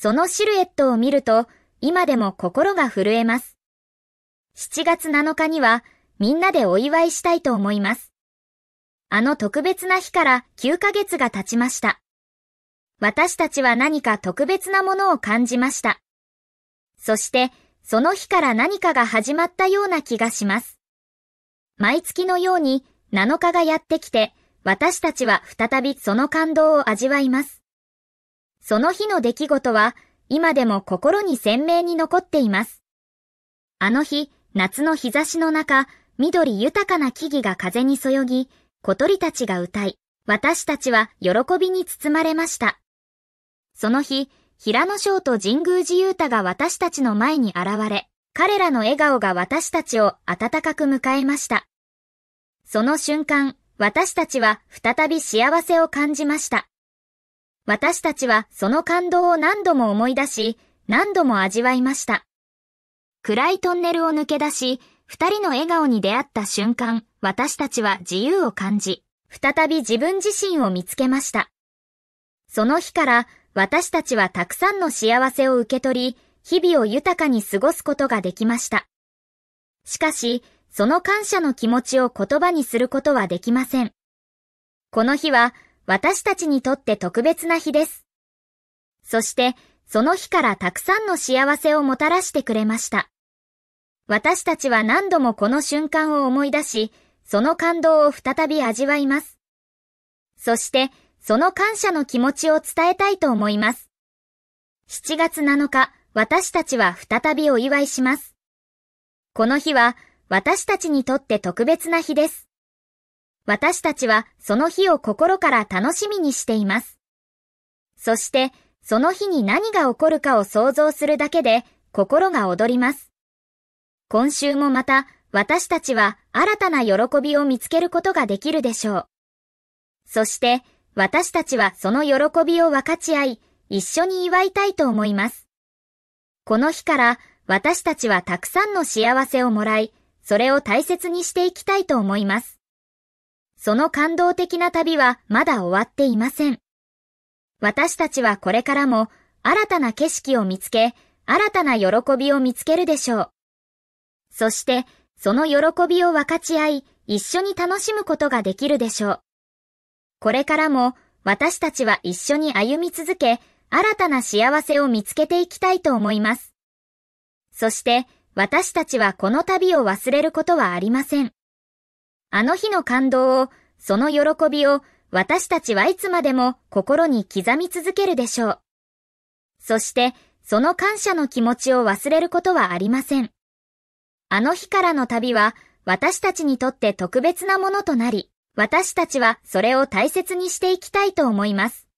そのシルエットを見ると、今でも心が震えます。7月7日には、みんなでお祝いしたいと思います。あの特別な日から9ヶ月が経ちました。私たちは何か特別なものを感じました。そして、その日から何かが始まったような気がします。毎月のように7日がやってきて、私たちは再びその感動を味わいます。その日の出来事は今でも心に鮮明に残っています。あの日、夏の日差しの中、緑豊かな木々が風にそよぎ、小鳥たちが歌い、私たちは喜びに包まれました。その日、平野翔と神宮寺勇太が私たちの前に現れ、彼らの笑顔が私たちを温かく迎えました。その瞬間、私たちは再び幸せを感じました。私たちはその感動を何度も思い出し、何度も味わいました。暗いトンネルを抜け出し、二人の笑顔に出会った瞬間、私たちは自由を感じ、再び自分自身を見つけました。その日から私たちはたくさんの幸せを受け取り、日々を豊かに過ごすことができました。しかし、その感謝の気持ちを言葉にすることはできません。この日は私たちにとって特別な日です。そして、その日からたくさんの幸せをもたらしてくれました。私たちは何度もこの瞬間を思い出し、その感動を再び味わいます。そして、その感謝の気持ちを伝えたいと思います。7月7日、私たちは再びお祝いします。この日は、私たちにとって特別な日です。私たちはその日を心から楽しみにしています。そして、その日に何が起こるかを想像するだけで心が躍ります。今週もまた私たちは新たな喜びを見つけることができるでしょう。そして私たちはその喜びを分かち合い、一緒に祝いたいと思います。この日から私たちはたくさんの幸せをもらい、それを大切にしていきたいと思います。その感動的な旅はまだ終わっていません。私たちはこれからも新たな景色を見つけ、新たな喜びを見つけるでしょう。そして、その喜びを分かち合い、一緒に楽しむことができるでしょう。これからも私たちは一緒に歩み続け、新たな幸せを見つけていきたいと思います。そして、私たちはこの旅を忘れることはありません。あの日の感動を、その喜びを、私たちはいつまでも心に刻み続けるでしょう。そして、その感謝の気持ちを忘れることはありません。あの日からの旅は、私たちにとって特別なものとなり、私たちはそれを大切にしていきたいと思います。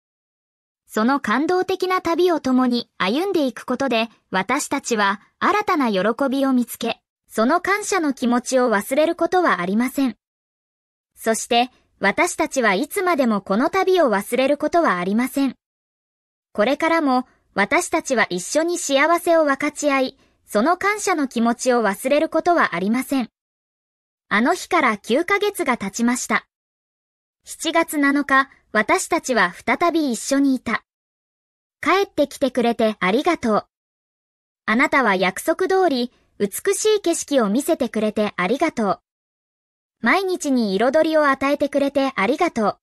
その感動的な旅を共に歩んでいくことで、私たちは新たな喜びを見つけ、その感謝の気持ちを忘れることはありません。そして私たちはいつまでもこの旅を忘れることはありません。これからも私たちは一緒に幸せを分かち合い、その感謝の気持ちを忘れることはありません。あの日から9ヶ月が経ちました。7月7日、私たちは再び一緒にいた。帰ってきてくれてありがとう。あなたは約束通り、美しい景色を見せてくれてありがとう。毎日に彩りを与えてくれてありがとう。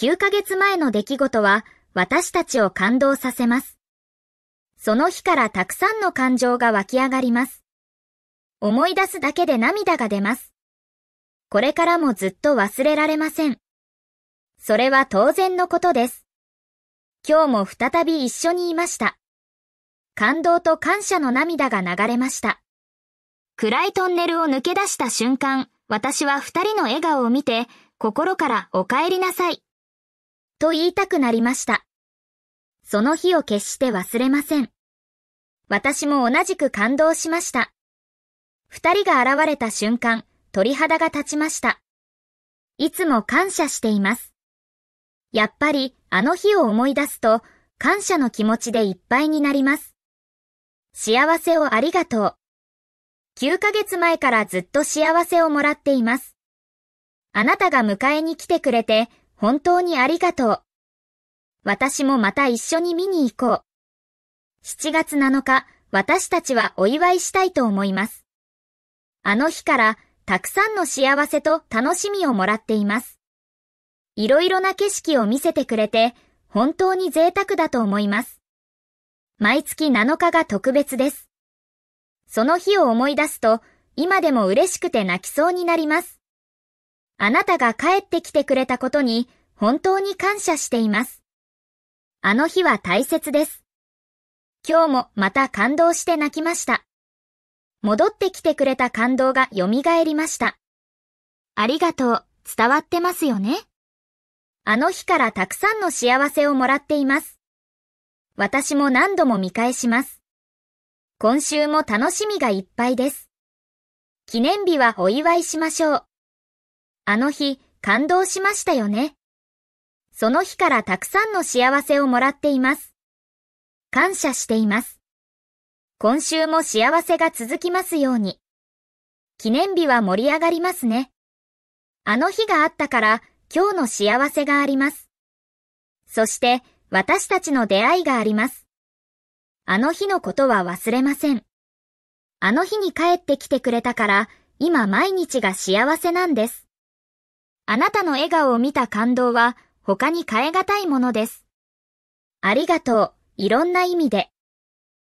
9ヶ月前の出来事は私たちを感動させます。その日からたくさんの感情が湧き上がります。思い出すだけで涙が出ます。これからもずっと忘れられません。それは当然のことです。今日も再び一緒にいました。感動と感謝の涙が流れました。暗いトンネルを抜け出した瞬間、私は二人の笑顔を見て、心からお帰りなさい。と言いたくなりました。その日を決して忘れません。私も同じく感動しました。二人が現れた瞬間、鳥肌が立ちました。いつも感謝しています。やっぱりあの日を思い出すと、感謝の気持ちでいっぱいになります。幸せをありがとう。9ヶ月前からずっと幸せをもらっています。あなたが迎えに来てくれて本当にありがとう。私もまた一緒に見に行こう。7月7日、私たちはお祝いしたいと思います。あの日からたくさんの幸せと楽しみをもらっています。いろいろな景色を見せてくれて本当に贅沢だと思います。毎月7日が特別です。その日を思い出すと、今でも嬉しくて泣きそうになります。あなたが帰ってきてくれたことに、本当に感謝しています。あの日は大切です。今日もまた感動して泣きました。戻ってきてくれた感動が蘇りました。ありがとう、伝わってますよね。あの日からたくさんの幸せをもらっています。私も何度も見返します。今週も楽しみがいっぱいです。記念日はお祝いしましょう。あの日、感動しましたよね。その日からたくさんの幸せをもらっています。感謝しています。今週も幸せが続きますように。記念日は盛り上がりますね。あの日があったから今日の幸せがあります。そして私たちの出会いがあります。あの日のことは忘れません。あの日に帰ってきてくれたから、今毎日が幸せなんです。あなたの笑顔を見た感動は、他に変え難いものです。ありがとう、いろんな意味で。